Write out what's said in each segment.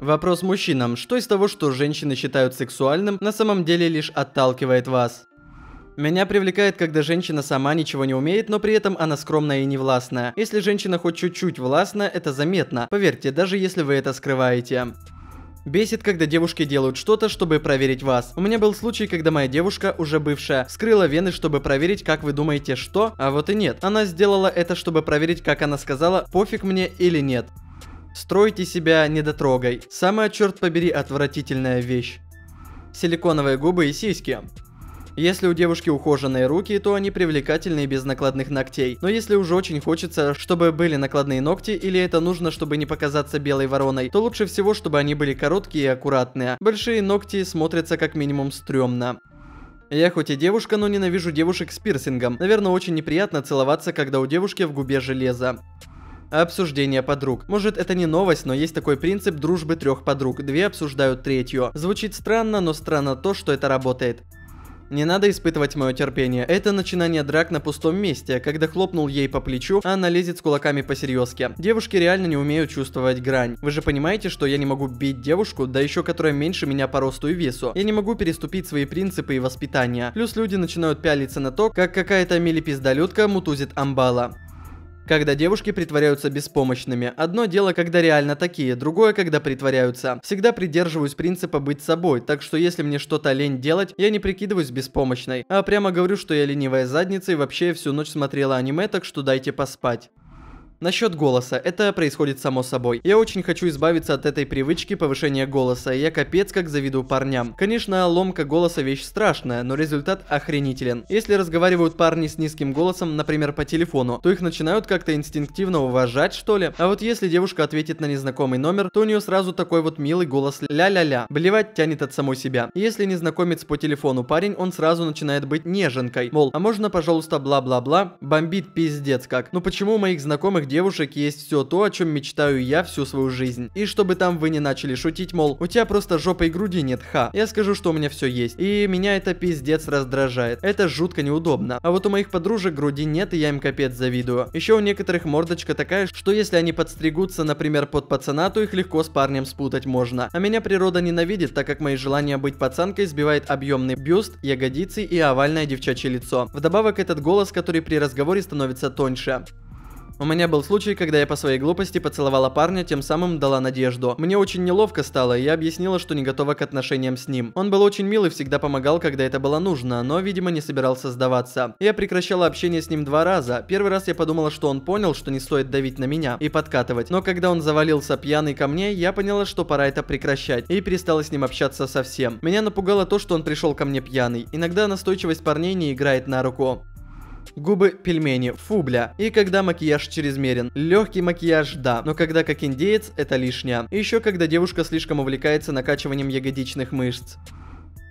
Вопрос мужчинам, что из того, что женщины считают сексуальным, на самом деле лишь отталкивает вас? Меня привлекает, когда женщина сама ничего не умеет, но при этом она скромная и невластная. Если женщина хоть чуть-чуть властна, это заметно, поверьте, даже если вы это скрываете. Бесит, когда девушки делают что-то, чтобы проверить вас. У меня был случай, когда моя девушка, уже бывшая, вскрыла вены, чтобы проверить, как вы думаете, что, а вот и нет. Она сделала это, чтобы проверить, как она сказала, пофиг мне или нет. Стройте себя недотрогой. Самая, черт побери, отвратительная вещь. Силиконовые губы и сиськи. Если у девушки ухоженные руки, то они привлекательные без накладных ногтей. Но если уже очень хочется, чтобы были накладные ногти, или это нужно, чтобы не показаться белой вороной, то лучше всего, чтобы они были короткие и аккуратные. Большие ногти смотрятся как минимум стрёмно. Я хоть и девушка, но ненавижу девушек с пирсингом. Наверное, очень неприятно целоваться, когда у девушки в губе железо. Обсуждение подруг. Может это не новость, но есть такой принцип дружбы трех подруг. Две обсуждают третью. Звучит странно, но странно то, что это работает. Не надо испытывать мое терпение. Это начинание драк на пустом месте, когда хлопнул ей по плечу, а она лезет с кулаками по серьезке. Девушки реально не умеют чувствовать грань. Вы же понимаете, что я не могу бить девушку, да еще которая меньше меня по росту и весу. Я не могу переступить свои принципы и воспитания. Плюс люди начинают пялиться на то, как какая-то милипиздалютка мутузит амбала когда девушки притворяются беспомощными. Одно дело, когда реально такие, другое, когда притворяются. Всегда придерживаюсь принципа быть собой, так что если мне что-то лень делать, я не прикидываюсь беспомощной, а прямо говорю, что я ленивая задница и вообще всю ночь смотрела аниме, так что дайте поспать. Насчет голоса. Это происходит само собой. Я очень хочу избавиться от этой привычки повышения голоса, я капец как завидую парням. Конечно, ломка голоса вещь страшная, но результат охренителен. Если разговаривают парни с низким голосом, например, по телефону, то их начинают как-то инстинктивно уважать, что ли. А вот если девушка ответит на незнакомый номер, то у нее сразу такой вот милый голос ля-ля-ля. Блевать тянет от самой себя. Если незнакомец по телефону парень, он сразу начинает быть неженкой. Мол, а можно, пожалуйста, бла-бла-бла? Бомбит пиздец как. Ну почему у моих знакомых девушек есть все то, о чем мечтаю я всю свою жизнь. И чтобы там вы не начали шутить, мол, у тебя просто жопа и груди нет, ха. Я скажу, что у меня все есть. И меня это пиздец раздражает. Это жутко неудобно. А вот у моих подружек груди нет, и я им капец завидую. Еще у некоторых мордочка такая, что если они подстригутся, например, под пацана, то их легко с парнем спутать можно. А меня природа ненавидит, так как мои желания быть пацанкой сбивает объемный бюст, ягодицы и овальное девчачье лицо. Вдобавок этот голос, который при разговоре становится тоньше. У меня был случай, когда я по своей глупости поцеловала парня, тем самым дала надежду. Мне очень неловко стало, и я объяснила, что не готова к отношениям с ним. Он был очень мил и всегда помогал, когда это было нужно, но, видимо, не собирался сдаваться. Я прекращала общение с ним два раза. Первый раз я подумала, что он понял, что не стоит давить на меня и подкатывать. Но когда он завалился пьяный ко мне, я поняла, что пора это прекращать, и перестала с ним общаться совсем. Меня напугало то, что он пришел ко мне пьяный. Иногда настойчивость парней не играет на руку. Губы пельмени, фубля. И когда макияж чрезмерен. Легкий макияж, да, но когда как индеец, это лишнее. И еще когда девушка слишком увлекается накачиванием ягодичных мышц.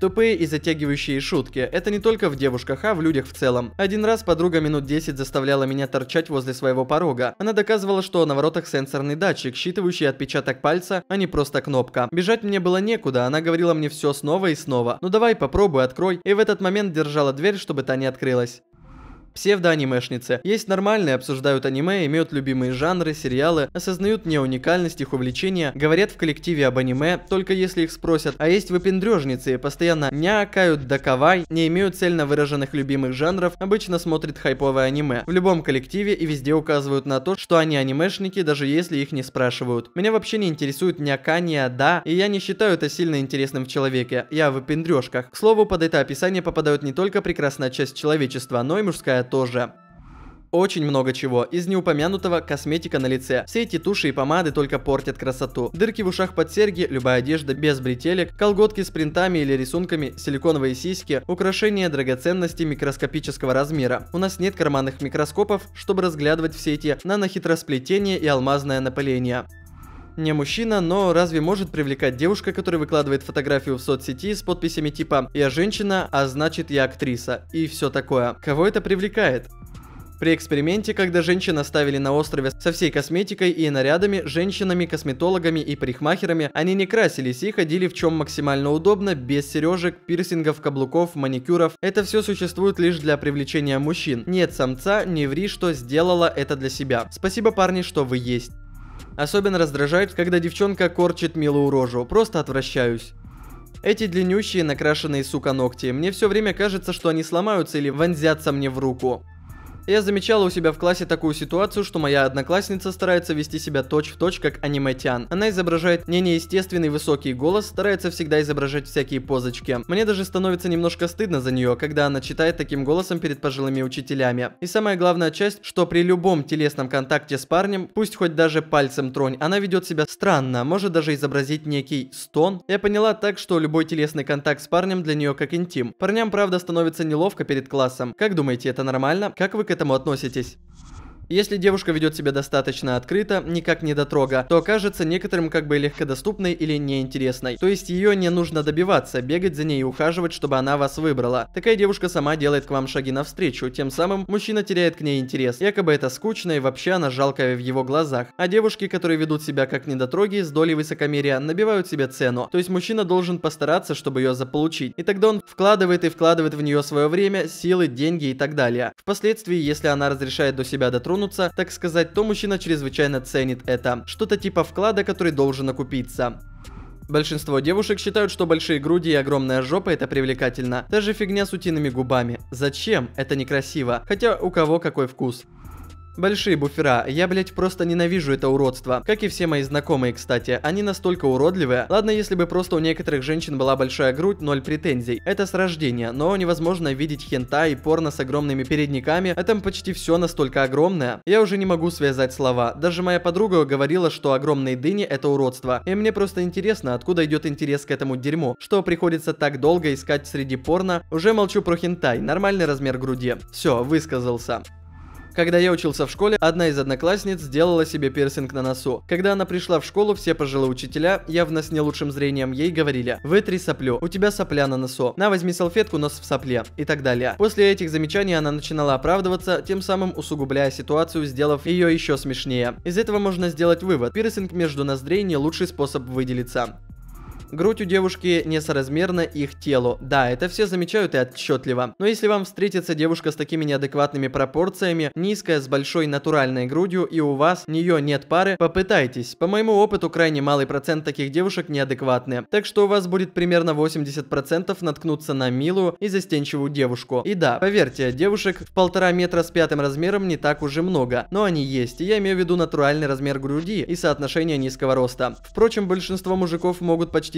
Тупые и затягивающие шутки. Это не только в девушках, а в людях в целом. Один раз подруга минут 10 заставляла меня торчать возле своего порога. Она доказывала, что на воротах сенсорный датчик, считывающий отпечаток пальца, а не просто кнопка. Бежать мне было некуда, она говорила мне все снова и снова. Ну давай попробуй, открой. И в этот момент держала дверь, чтобы та не открылась псевдоанимешницы. Есть нормальные, обсуждают аниме, имеют любимые жанры, сериалы, осознают не уникальность их увлечения, говорят в коллективе об аниме, только если их спросят. А есть выпендрежницы, постоянно някают, до кавай, не имеют цельно выраженных любимых жанров, обычно смотрят хайповое аниме. В любом коллективе и везде указывают на то, что они анимешники, даже если их не спрашивают. Меня вообще не интересует някание, да, и я не считаю это сильно интересным в человеке, я в выпендрежках. К слову, под это описание попадают не только прекрасная часть человечества, но и мужская тоже. Очень много чего. Из неупомянутого косметика на лице. Все эти туши и помады только портят красоту. Дырки в ушах под серьги, любая одежда без бретелек, колготки с принтами или рисунками, силиконовые сиськи, украшения драгоценности микроскопического размера. У нас нет карманных микроскопов, чтобы разглядывать все эти нанохитросплетения и алмазное напыление не мужчина, но разве может привлекать девушка, которая выкладывает фотографию в соцсети с подписями типа «Я женщина, а значит я актриса» и все такое? Кого это привлекает? При эксперименте, когда женщин оставили на острове со всей косметикой и нарядами, женщинами, косметологами и парикмахерами, они не красились и ходили в чем максимально удобно, без сережек, пирсингов, каблуков, маникюров. Это все существует лишь для привлечения мужчин. Нет самца, не ври, что сделала это для себя. Спасибо, парни, что вы есть. Особенно раздражает, когда девчонка корчит милую рожу, просто отвращаюсь. Эти длиннющие накрашенные сука ногти, мне все время кажется, что они сломаются или вонзятся мне в руку. Я замечала у себя в классе такую ситуацию, что моя одноклассница старается вести себя точь-в-точь, точь, как аниметян. Она изображает не неестественный высокий голос, старается всегда изображать всякие позочки. Мне даже становится немножко стыдно за нее, когда она читает таким голосом перед пожилыми учителями. И самая главная часть, что при любом телесном контакте с парнем, пусть хоть даже пальцем тронь, она ведет себя странно, может даже изобразить некий стон. Я поняла так, что любой телесный контакт с парнем для нее как интим. Парням, правда, становится неловко перед классом. Как думаете, это нормально? Как вы к этому относитесь? Если девушка ведет себя достаточно открыто, никак не дотрога, то окажется некоторым как бы легкодоступной или неинтересной. То есть ее не нужно добиваться, бегать за ней и ухаживать, чтобы она вас выбрала. Такая девушка сама делает к вам шаги навстречу, тем самым мужчина теряет к ней интерес. Якобы это скучно и вообще она жалкая в его глазах. А девушки, которые ведут себя как недотроги, с долей высокомерия, набивают себе цену. То есть мужчина должен постараться, чтобы ее заполучить. И тогда он вкладывает и вкладывает в нее свое время, силы, деньги и так далее. Впоследствии, если она разрешает до себя дотронуться, тронутся, так сказать, то мужчина чрезвычайно ценит это. Что-то типа вклада, который должен окупиться. Большинство девушек считают, что большие груди и огромная жопа это привлекательно. Даже фигня с утиными губами. Зачем? Это некрасиво. Хотя у кого какой вкус. Большие буфера. Я, блять, просто ненавижу это уродство. Как и все мои знакомые, кстати. Они настолько уродливые. Ладно, если бы просто у некоторых женщин была большая грудь, ноль претензий. Это с рождения. Но невозможно видеть хента и порно с огромными передниками. А там почти все настолько огромное. Я уже не могу связать слова. Даже моя подруга говорила, что огромные дыни это уродство. И мне просто интересно, откуда идет интерес к этому дерьму. Что приходится так долго искать среди порно. Уже молчу про хентай. Нормальный размер груди. Все, высказался. Когда я учился в школе, одна из одноклассниц сделала себе пирсинг на носу. Когда она пришла в школу, все пожилые учителя, явно с не лучшим зрением, ей говорили «Вытри соплю, у тебя сопля на носу, на возьми салфетку, нос в сопле» и так далее. После этих замечаний она начинала оправдываться, тем самым усугубляя ситуацию, сделав ее еще смешнее. Из этого можно сделать вывод, пирсинг между ноздрей не лучший способ выделиться. Грудь у девушки несоразмерна их телу. Да, это все замечают и отчетливо. Но если вам встретится девушка с такими неадекватными пропорциями, низкая, с большой натуральной грудью, и у вас нее нет пары, попытайтесь. По моему опыту, крайне малый процент таких девушек неадекватные. Так что у вас будет примерно 80% наткнуться на милую и застенчивую девушку. И да, поверьте, девушек в полтора метра с пятым размером не так уже много, но они есть, и я имею в виду натуральный размер груди и соотношение низкого роста. Впрочем, большинство мужиков могут почти